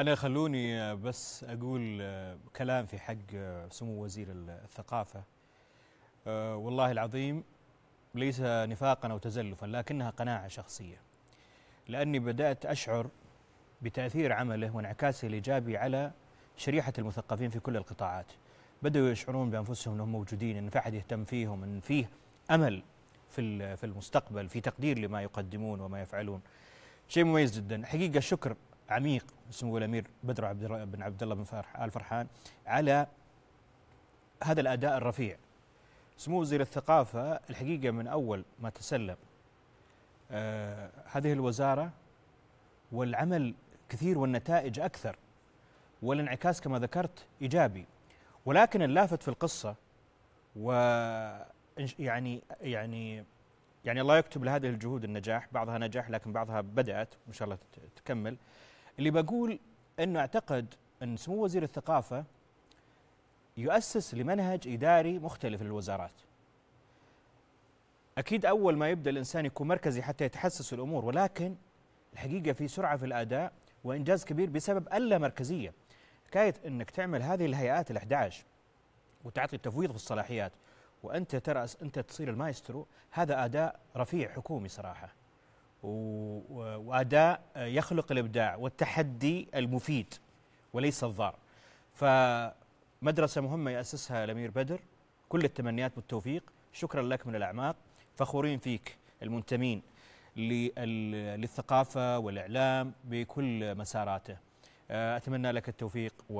أنا خلوني بس أقول آه، كلام في حق آه، سمو وزير الثقافة آه، والله العظيم ليس نفاقا أو تزلفا لكنها قناعة شخصية لأني بدأت أشعر بتأثير عمله وانعكاسه الإيجابي على شريحة المثقفين في كل القطاعات بدأوا يشعرون بأنفسهم أنهم موجودين أن في أحد يهتم فيهم أن فيه أمل في في المستقبل في تقدير لما يقدمون وما يفعلون شيء مميز جدا حقيقة شكر عميق سمو الامير بدر عبد بن عبد الله بن فرح ال فرحان على هذا الاداء الرفيع. سمو وزير الثقافه الحقيقه من اول ما تسلم آه هذه الوزاره والعمل كثير والنتائج اكثر والانعكاس كما ذكرت ايجابي ولكن اللافت في القصه و يعني يعني يعني الله يكتب لهذه الجهود النجاح بعضها نجاح لكن بعضها بدأت وإن شاء الله تكمل اللي بقول انه اعتقد ان سمو وزير الثقافه يؤسس لمنهج اداري مختلف للوزارات. اكيد اول ما يبدا الانسان يكون مركزي حتى يتحسس الامور ولكن الحقيقه في سرعه في الاداء وانجاز كبير بسبب اللا مركزيه. حكايه انك تعمل هذه الهيئات ال11 وتعطي التفويض في الصلاحيات وانت ترى انت تصير المايسترو هذا اداء رفيع حكومي صراحه. واداء يخلق الابداع والتحدي المفيد وليس الضار. فمدرسه مهمه ياسسها الامير بدر كل التمنيات والتوفيق شكرا لك من الاعماق فخورين فيك المنتمين للثقافه والاعلام بكل مساراته. اتمنى لك التوفيق و